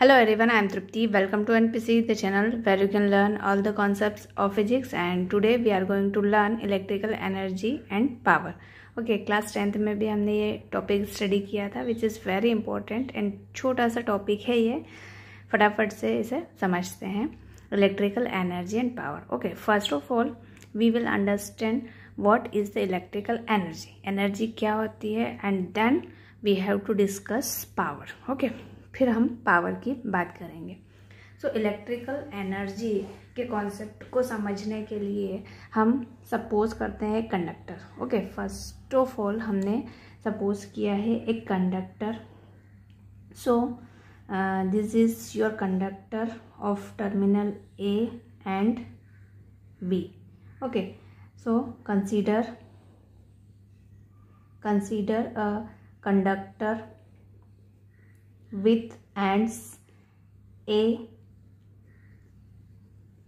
Hello Hello everyone, I am Trupti. Welcome to NPC, the channel where you can learn all the concepts of physics and today we are going to learn electrical energy and power okay class tenth में भी हमने ये topic study किया था which is very important and छोटा सा topic है ये फटाफट से इसे समझते हैं electrical energy and power okay first of all we will understand what is the electrical energy energy क्या होती है and then we have to discuss power okay फिर हम पावर की बात करेंगे सो इलेक्ट्रिकल एनर्जी के कॉन्सेप्ट को समझने के लिए हम सपोज करते हैं conductor okay first of all हमने सपोज किया है एक conductor so this is your conductor of terminal A and B okay so consider consider a conductor with ends A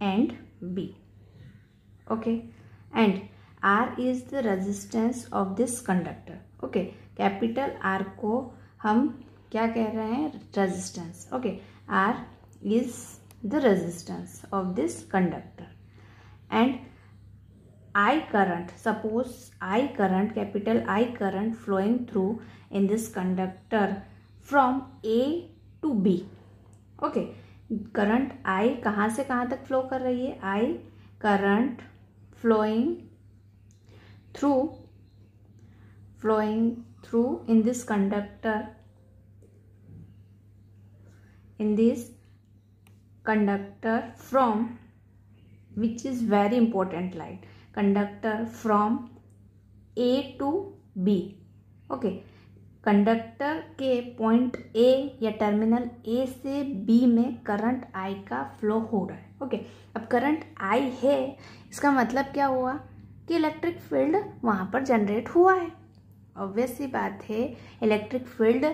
and B. Okay. And R is the resistance of this conductor. Okay. Capital R ko hum kya कह रहे हैं R is the resistance of this conductor, and I current suppose I current capital I current flowing through in this conductor from A to B okay current I कहाँ से कहाँ तक flow कर रही है I current flowing through flowing through in this conductor in this conductor from which is very important light conductor from A to B okay conductor के point A या terminal ए से बी में करंट आई का flow हो रहा है okay अब current I है इसका मतलब क्या हुआ कि इलेक्ट्रिक फील्ड वहाँ पर जनरेट हुआ है ऑब्वियस सी बात है इलेक्ट्रिक फील्ड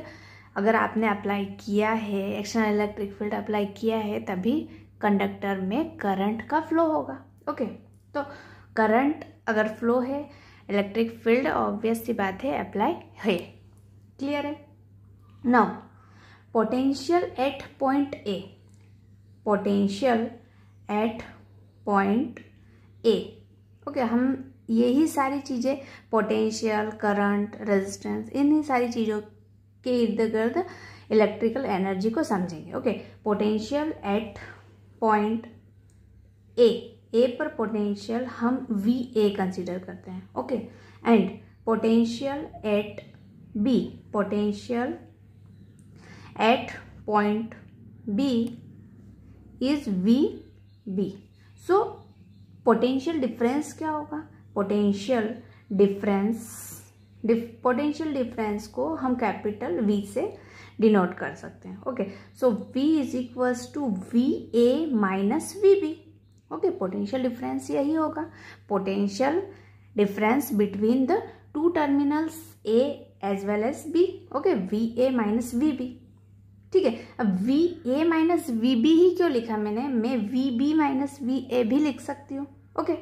अगर आपने अप्लाई किया है एक्सटर्नल इलेक्ट्रिक फील्ड अप्लाई किया है तभी कंडक्टर में करंट का फ्लो होगा ओके तो करंट अगर फ्लो है इलेक्ट्रिक फील्ड ऑब्वियस सी बात है अप्लाई है क्लियर है now potential at point A potential at point A okay हम यही सारी चीज़ें पोटेंशियल करंट रेजिस्टेंस इन्हीं सारी चीज़ों के इर्द गिर्द इलेक्ट्रिकल एनर्जी को समझेंगे okay potential at point A A पर पोटेंशियल हम वी ए कंसिडर करते हैं okay and potential at B potential at point B is VB. So potential difference क्या होगा potential difference पोटेंशियल डिफरेंस को हम कैपिटल V से डिनोट कर सकते हैं okay so V is equals to V A minus V B okay potential difference यही होगा potential difference between the two terminals A as well as B okay V A minus V B ठीक है अब V A minus V B ही क्यों लिखा मैंने मैं V B minus V A भी लिख सकती हूँ okay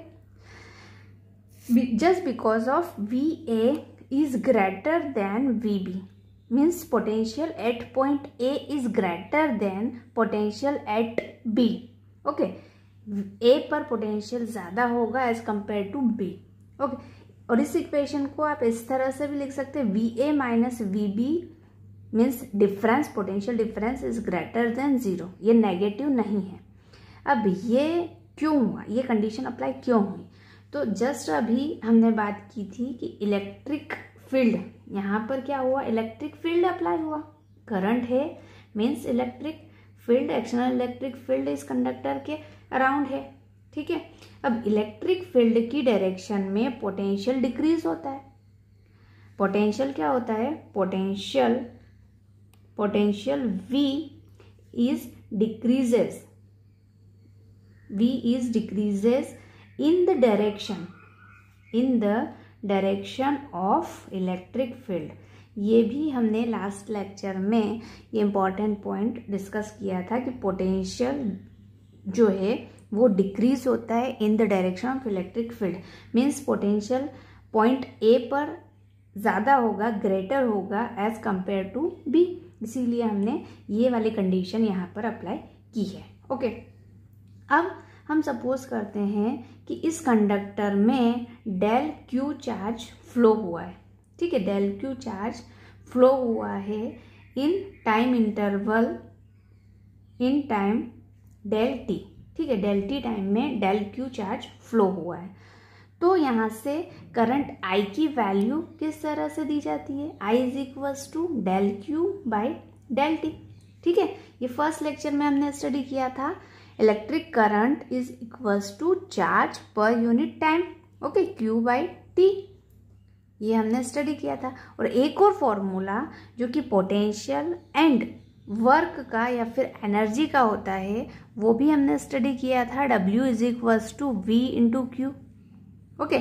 just because of V A is greater than V B means potential at point A is greater than potential at B okay A पर पोटेंशियल ज़्यादा होगा as compare to B okay और इस equation को आप इस तरह से भी लिख सकते हैं V A minus V B means difference potential difference is greater than zero ये नेगेटिव नहीं है अब ये क्यों हुआ ये कंडीशन अप्लाई क्यों हुई तो जस्ट अभी हमने बात की थी कि इलेक्ट्रिक फील्ड यहाँ पर क्या हुआ इलेक्ट्रिक फील्ड अप्लाई हुआ करंट है means electric field external electric field इस कंडक्टर के अराउंड है ठीक है अब इलेक्ट्रिक फील्ड की डायरेक्शन में पोटेंशियल डिक्रीज होता है पोटेंशियल क्या होता है potential potential V is decreases V is decreases in the direction in the direction of electric field ये भी हमने लास्ट लेक्चर में ये इम्पॉर्टेंट पॉइंट डिस्कस किया था कि पोटेंशियल जो है वो डिक्रीज होता है in the direction of electric field means potential point A पर ज़्यादा होगा ग्रेटर होगा एज कम्पेयर टू बी इसीलिए हमने ये वाली कंडीशन यहाँ पर अप्लाई की है ओके okay. अब हम सपोज करते हैं कि इस कंडक्टर में डेल क्यू चार्ज फ्लो हुआ है ठीक है डेल क्यू चार्ज फ्लो हुआ है in time interval in time del T ठीक है डेल टी टाइम में डेल क्यू चार्ज फ्लो हुआ है तो यहाँ से करंट आई की वैल्यू किस तरह से दी जाती है I is equals to del Q by del T ठीक है ये फर्स्ट लेक्चर में हमने स्टडी किया था electric current is equals to charge per unit time okay Q by T ये हमने स्टडी किया था और एक और फॉर्मूला जो कि पोटेंशियल एंड वर्क का या फिर एनर्जी का होता है वो भी हमने स्टडी किया था W is equals to V into Q okay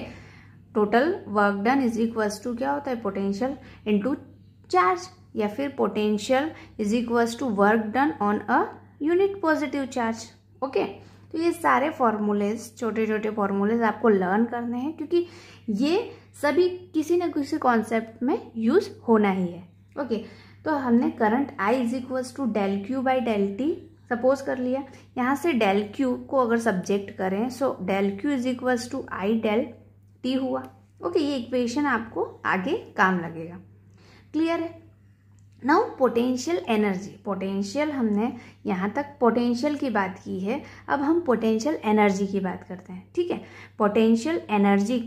total work done is equals to क्या होता है पोटेंशियल इंटू चार्ज या फिर potential is equals to work done on a unit positive charge okay तो ये सारे फॉर्मूलेज छोटे छोटे फॉर्मूलेज आपको लर्न करने हैं क्योंकि ये सभी किसी न किसी कॉन्सेप्ट में यूज़ होना ही है ओके okay. तो हमने current I is equals to del Q by del T suppose कर लिया यहाँ से डेल क्यू को अगर सब्जेक्ट करें so del Q is equals to I del T हुआ ओके okay, ये इक्वेशन आपको आगे काम लगेगा क्लियर है नाउ पोटेंशियल एनर्जी पोटेंशियल हमने यहाँ तक पोटेंशियल की बात की है अब हम पोटेंशियल एनर्जी की बात करते हैं ठीक है पोटेंशियल एनर्जी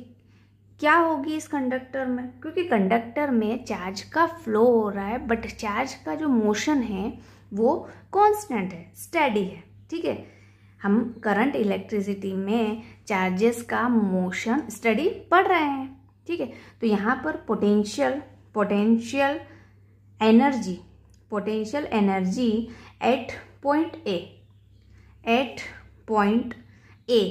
क्या होगी इस कंडक्टर में क्योंकि कंडक्टर में चार्ज का फ्लो हो रहा है बट चार्ज का जो मोशन है वो कांस्टेंट है स्टेडी है ठीक है हम करंट इलेक्ट्रिसिटी में चार्जेस का मोशन स्टडी पढ़ रहे हैं ठीक है तो यहाँ पर potential potential energy potential energy at point A at point A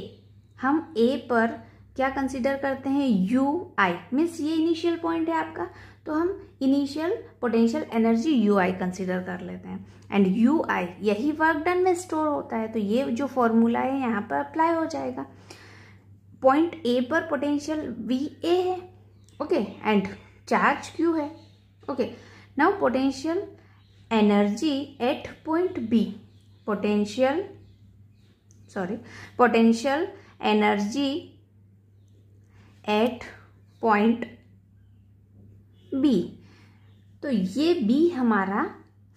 हम ए पर क्या कंसिडर करते हैं यू आई मीन्स ये इनिशियल पॉइंट है आपका तो हम initial potential energy U I consider कर लेते हैं एंड यू आई यही वर्क डन में स्टोर होता है तो ये जो फॉर्मूला है यहाँ पर अप्लाई हो जाएगा पॉइंट ए पर पोटेंशियल वी ए है ओके एंड चार्ज क्यू है okay now potential energy at point B potential sorry potential energy at point B तो ये बी हमारा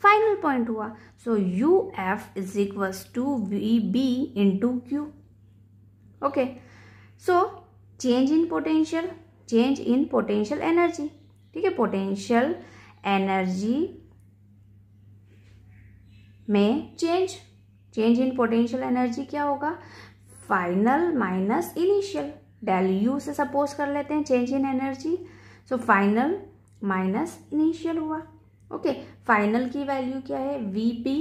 फाइनल पॉइंट हुआ so U F is equals to V B into Q okay so change in potential change in potential energy ठीक है potential energy में change change in potential energy क्या होगा final minus initial del U से suppose कर लेते हैं change in energy so final minus initial हुआ ओके okay, फाइनल की वैल्यू क्या है वी पी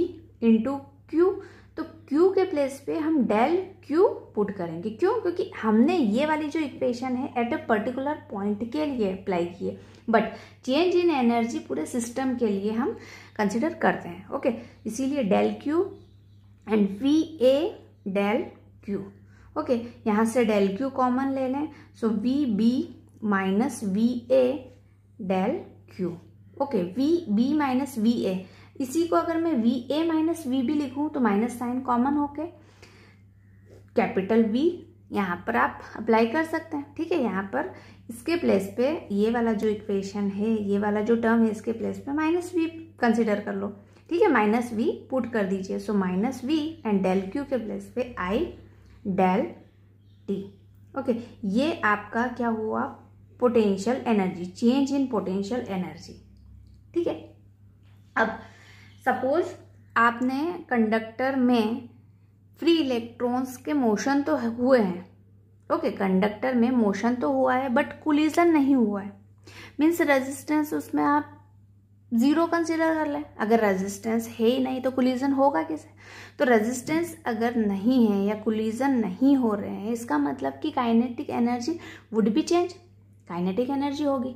इंटू क्यू तो क्यू के प्लेस पे हम डेल क्यू पुट करेंगे क्यों क्योंकि हमने ये वाली जो इक्वेशन है एट अ पर्टिकुलर पॉइंट के लिए अप्लाई की है बट चेंज इन एनर्जी पूरे सिस्टम के लिए हम कंसिडर करते हैं ओके okay, इसीलिए del Q and V A del Q okay यहाँ से डेल क्यू कॉमन ले लें so V B minus V A del Q okay V B minus V A इसी को अगर मैं V A minus V B लिखूँ तो माइनस साइन कॉमन होके कैपिटल वी यहाँ पर आप अप्लाई कर सकते हैं ठीक है यहाँ पर इसके प्लेस पे ये वाला जो इक्वेशन है ये वाला जो टर्म है इसके प्लेस पे माइनस वी कंसिडर कर लो ठीक है माइनस वी पुट कर दीजिए so minus V and del Q के प्लेस पे आई डेल टी ओके ये आपका क्या हुआ potential energy change in potential energy ठीक है अब सपोज आपने कंडक्टर में फ्री इलेक्ट्रॉन्स के मोशन तो हुए हैं ओके okay, कंडक्टर में मोशन तो हुआ है बट कुलिजन नहीं हुआ है मीन्स रेजिस्टेंस उसमें आप ज़ीरो कंसिडर कर लें अगर रेजिस्टेंस है ही नहीं तो कुलीजन होगा कैसे तो रेजिस्टेंस अगर नहीं है या कुलीजन नहीं हो रहे हैं इसका मतलब कि kinetic energy would be change kinetic energy होगी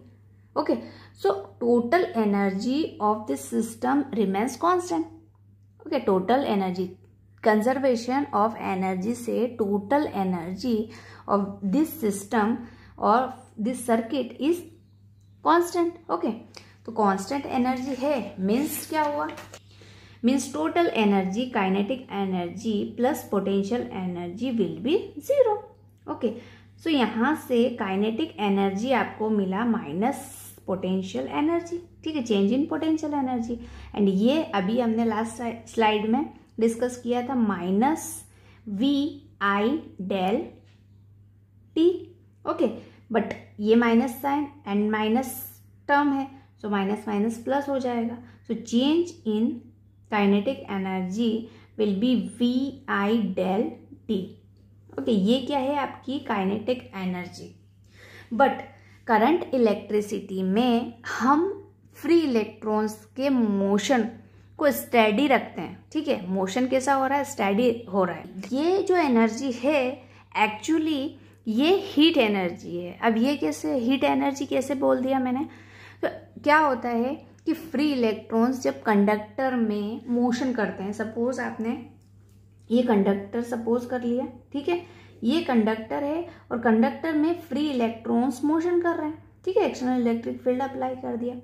okay so total energy of this system remains constant okay total energy conservation of energy से total energy of this system और this circuit is constant okay तो constant energy है means क्या हुआ means total energy kinetic energy plus potential energy will be zero okay so यहाँ से kinetic energy आपको मिला माइनस पोटेंशियल एनर्जी ठीक है change in potential energy and ये अभी हमने लास्ट स्लाइड में डिस्कस किया था minus V I del T okay but ये minus sign and minus term है सो माइनस माइनस प्लस हो जाएगा so change in kinetic energy will be V I del T okay ये क्या है आपकी kinetic energy but current electricity में हम फ्री इलेक्ट्रॉन्स के मोशन को स्टडी रखते हैं ठीक है मोशन कैसा हो रहा है स्टडी हो रहा है ये जो एनर्जी है एक्चुअली ये हीट एनर्जी है अब ये कैसे हीट एनर्जी कैसे बोल दिया मैंने क्या होता है कि फ्री इलेक्ट्रॉन्स जब कंडक्टर में मोशन करते हैं सपोज आपने ये कंडक्टर सपोज कर लिया ठीक है ये कंडक्टर है और कंडक्टर में फ्री इलेक्ट्रॉन्स मोशन कर रहे हैं ठीक है एक्सटर्नल इलेक्ट्रिक फील्ड अप्लाई कर दिया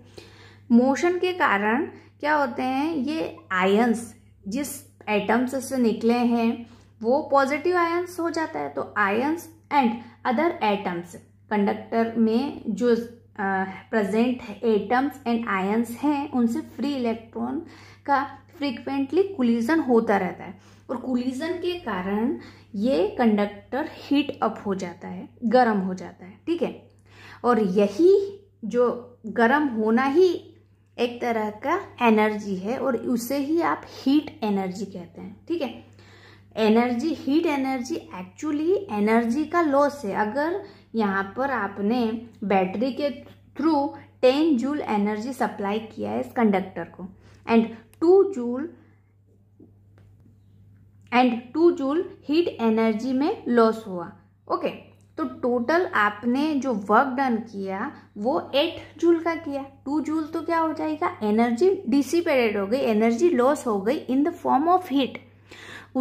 मोशन के कारण क्या होते हैं ये आयंस जिस एटम्स से निकले हैं वो पॉजिटिव आयंस हो जाता है तो ions and other atoms conductor में जो प्रेजेंट एटम्स एंड आयंस हैं उनसे फ्री इलेक्ट्रॉन का फ्रीक्वेंटली कुलीजन होता रहता है और कुलीजन के कारण ये कंडक्टर हीट अप हो जाता है गर्म हो जाता है ठीक है और यही जो गर्म होना ही एक तरह का एनर्जी है और उसे ही आप हीट एनर्जी कहते हैं ठीक है energy heat energy actually energy का लॉस है अगर यहाँ पर आपने बैटरी के through ten joule energy supply किया है इस कंडक्टर को and two joule and two joule heat energy में लॉस हुआ ओके तो टोटल आपने जो वर्क डन किया वो एट जूल का किया टू जूल तो क्या हो जाएगा एनर्जी डिसिपेटेड हो गई एनर्जी लॉस हो गई in the form of heat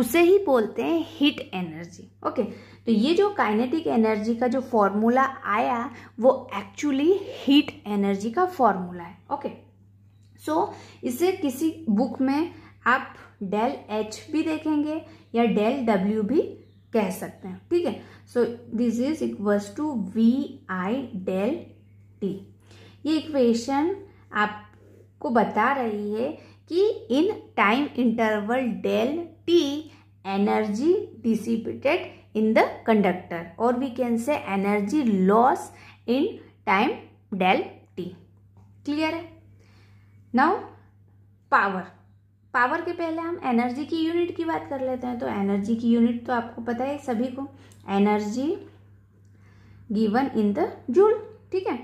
उसे ही बोलते हैं हीट एनर्जी ओके तो ये जो काइनेटिक एनर्जी का जो फॉर्मूला आया वो एक्चुअली हीट एनर्जी का फॉर्मूला है ओके सो so, इसे किसी बुक में आप डेल एच भी देखेंगे या डेल डब्ल्यू भी कह सकते हैं ठीक है so this is equals to V I del T ये इक्वेशन आपको बता रही है कि in time interval del T energy dissipated in the conductor or we can say energy loss in time del t. Clear है now power power के पहले हम एनर्जी की यूनिट की बात कर लेते हैं तो एनर्जी की यूनिट तो आपको पता है सभी को energy given in the joule ठीक है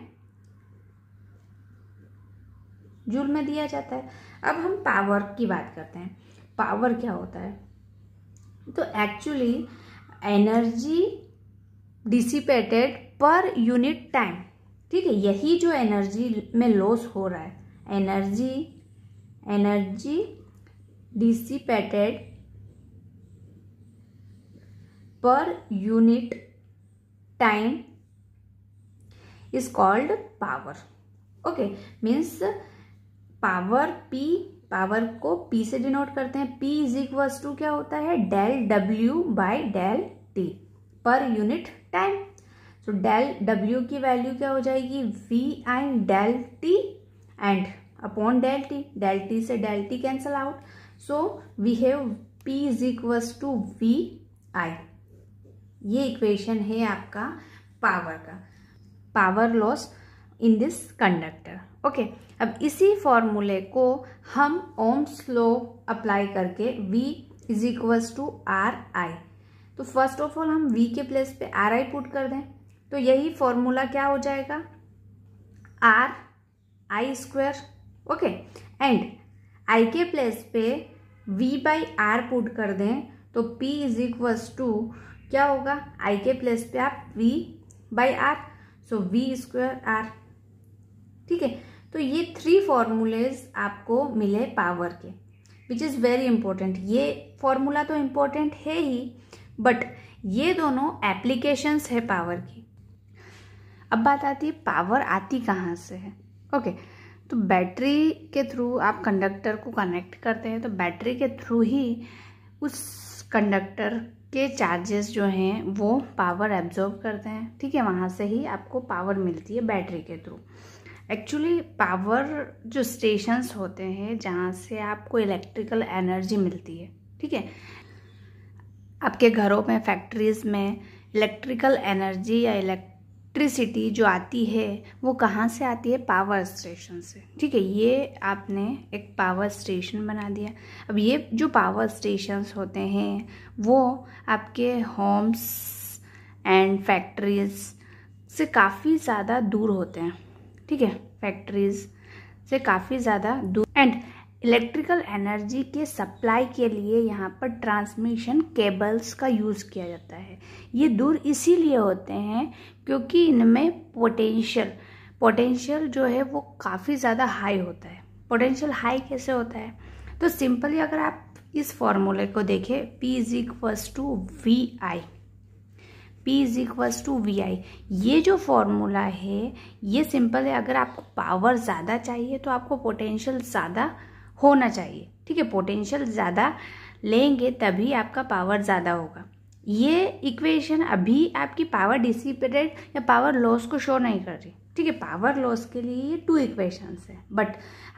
जूल में दिया जाता है अब हम पावर की बात करते हैं पावर क्या होता है तो actually energy dissipated per unit time ठीक है यही जो एनर्जी में लॉस हो रहा है energy energy dissipated per unit time is called power okay means power P power को पी से डिनोट करते हैं पी इज इक्वल्स टू क्या होता है del W by del T per unit time so del W की value क्या हो जाएगी V I del T and upon del T del T से del T cancel out so we have P is equals to V I ये equation है आपका power का power loss in this conductor okay अब इसी फॉर्मूले को हम ओम स्लो अप्लाई करके v is equals to R I तो फर्स्ट ऑफ ऑल हम v के प्लेस पे आर आई पुट कर दें तो यही फॉर्मूला क्या हो जाएगा R I square okay and I के प्लेस पे v बाई आर पुट कर दें तो p इज इक्वल्स टू क्या होगा आई के प्लेस पे आप v by R so V square R ठीक है तो ये थ्री फॉर्मूलेज आपको मिले पावर के विच इज़ वेरी इंपॉर्टेंट ये फॉर्मूला तो इम्पोर्टेंट है ही बट ये दोनों एप्लीकेशंस है पावर की अब बात आती है पावर आती कहाँ से है ओके okay, तो बैटरी के थ्रू आप कंडक्टर को कनेक्ट करते हैं तो बैटरी के थ्रू ही उस कंडक्टर के चार्जेस जो हैं वो पावर एब्जॉर्ब करते हैं ठीक है वहाँ से ही आपको पावर मिलती है बैटरी के थ्रू एक्चुअली पावर जो स्टेशंस होते हैं जहाँ से आपको इलेक्ट्रिकल एनर्जी मिलती है ठीक है आपके घरों में फैक्ट्रीज़ में इलेक्ट्रिकल एनर्जी या इलेक्ट्रिसिटी जो आती है वो कहाँ से आती है पावर स्टेशन से ठीक है ये आपने एक पावर स्टेशन बना दिया अब ये जो पावर स्टेशंस होते हैं वो आपके होम्स एंड फैक्ट्रीज़ से काफ़ी ज़्यादा दूर होते हैं ठीक है फैक्ट्रीज से काफ़ी ज़्यादा दूर एंड इलेक्ट्रिकल एनर्जी के सप्लाई के लिए यहाँ पर ट्रांसमिशन केबल्स का यूज़ किया जाता है ये दूर इसीलिए होते हैं क्योंकि इनमें पोटेंशियल पोटेंशियल जो है वो काफ़ी ज़्यादा हाई होता है पोटेंशियल हाई कैसे होता है तो सिंपली अगर आप इस फॉर्मूले को देखें P is equals to V I P is equals to V I ये जो फॉर्मूला है ये सिंपल है अगर आपको पावर ज़्यादा चाहिए तो आपको पोटेंशियल ज़्यादा होना चाहिए ठीक है पोटेंशियल ज़्यादा लेंगे तभी आपका पावर ज़्यादा होगा ये इक्वेशन अभी आपकी पावर डिसिपेटेड या पावर लॉस को शो नहीं कर रही ठीक है पावर लॉस के लिए ये टू इक्वेशंस है बट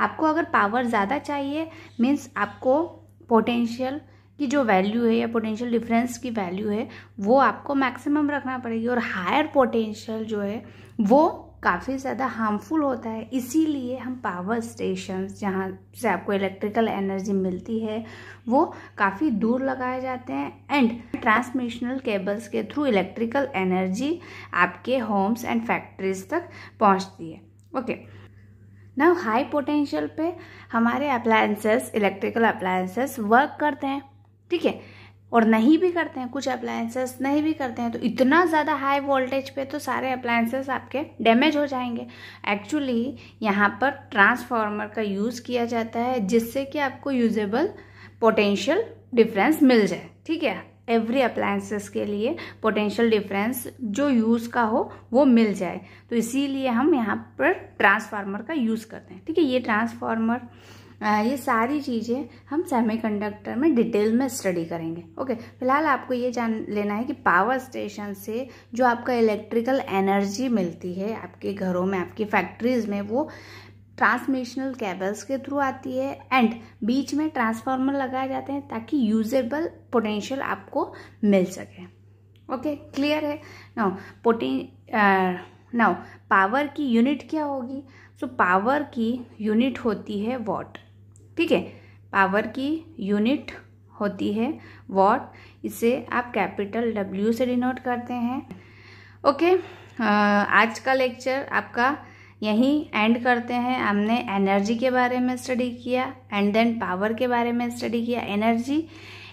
आपको अगर पावर ज़्यादा चाहिए मीन्स आपको पोटेंशियल की जो वैल्यू है या पोटेंशियल डिफरेंस की वैल्यू है वो आपको मैक्सिमम रखना पड़ेगी और हायर पोटेंशियल जो है वो काफ़ी ज़्यादा हार्मफुल होता है इसीलिए हम पावर स्टेशन जहाँ से आपको इलेक्ट्रिकल एनर्जी मिलती है वो काफ़ी दूर लगाए जाते हैं एंड ट्रांसमिशनल केबल्स के थ्रू इलेक्ट्रिकल एनर्जी आपके होम्स एंड फैक्ट्रीज तक पहुँचती है ओके नाउ हाई पोटेंशियल पे हमारे अप्लायंसेस इलेक्ट्रिकल अप्लायंसेस वर्क करते हैं ठीक है और नहीं भी करते हैं कुछ अप्लायंसेस नहीं भी करते हैं तो इतना ज़्यादा हाई वोल्टेज पे तो सारे अप्लायंसेस आपके डैमेज हो जाएंगे एक्चुअली यहाँ पर ट्रांसफार्मर का यूज़ किया जाता है जिससे कि आपको यूजेबल पोटेंशियल डिफरेंस मिल जाए ठीक है एवरी अप्लायंसेस के लिए पोटेंशियल डिफरेंस जो यूज़ का हो वो मिल जाए तो इसीलिए हम यहाँ पर ट्रांसफार्मर का यूज़ करते हैं ठीक है ये ट्रांसफार्मर ये सारी चीज़ें हम सेमीकंडक्टर में डिटेल में स्टडी करेंगे ओके फिलहाल आपको ये जान लेना है कि पावर स्टेशन से जो आपका इलेक्ट्रिकल एनर्जी मिलती है आपके घरों में आपकी फैक्ट्रीज़ में वो ट्रांसमिशनल केबल्स के थ्रू आती है एंड बीच में ट्रांसफार्मर लगाए जाते हैं ताकि यूजेबल पोटेंशियल आपको मिल सके ओके क्लियर है नाउ पोटें नाउ पावर की यूनिट क्या होगी सो so, पावर की यूनिट होती है वॉट ठीक है पावर की यूनिट होती है वॉट इसे आप कैपिटल डब्ल्यू से डिनोट करते हैं ओके आज का लेक्चर आपका यहीं एंड करते हैं हमने एनर्जी के बारे में स्टडी किया एंड देन पावर के बारे में स्टडी किया एनर्जी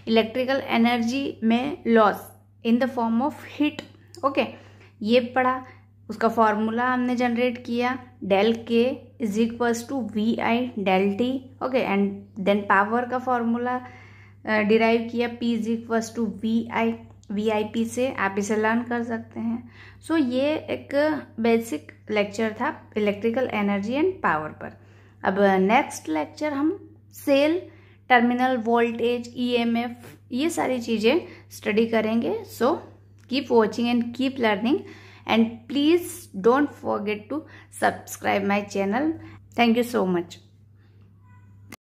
इलेक्ट्रिकल एनर्जी में loss in the form of heat okay ये पढ़ा उसका फॉर्मूला हमने जनरेट किया del K is equals to V I del T okay and then power का फॉर्मूला डिराइव uh, किया P is equals to V I V I P से आप इसे लर्न कर सकते हैं सो so, ये एक बेसिक लेक्चर था इलेक्ट्रिकल एनर्जी एंड पावर पर अब नेक्स्ट uh, लेक्चर हम सेल टर्मिनल वोल्टेज ईएमएफ ये सारी चीज़ें स्टडी करेंगे so keep watching and keep learning and please don't forget to subscribe my channel thank you so much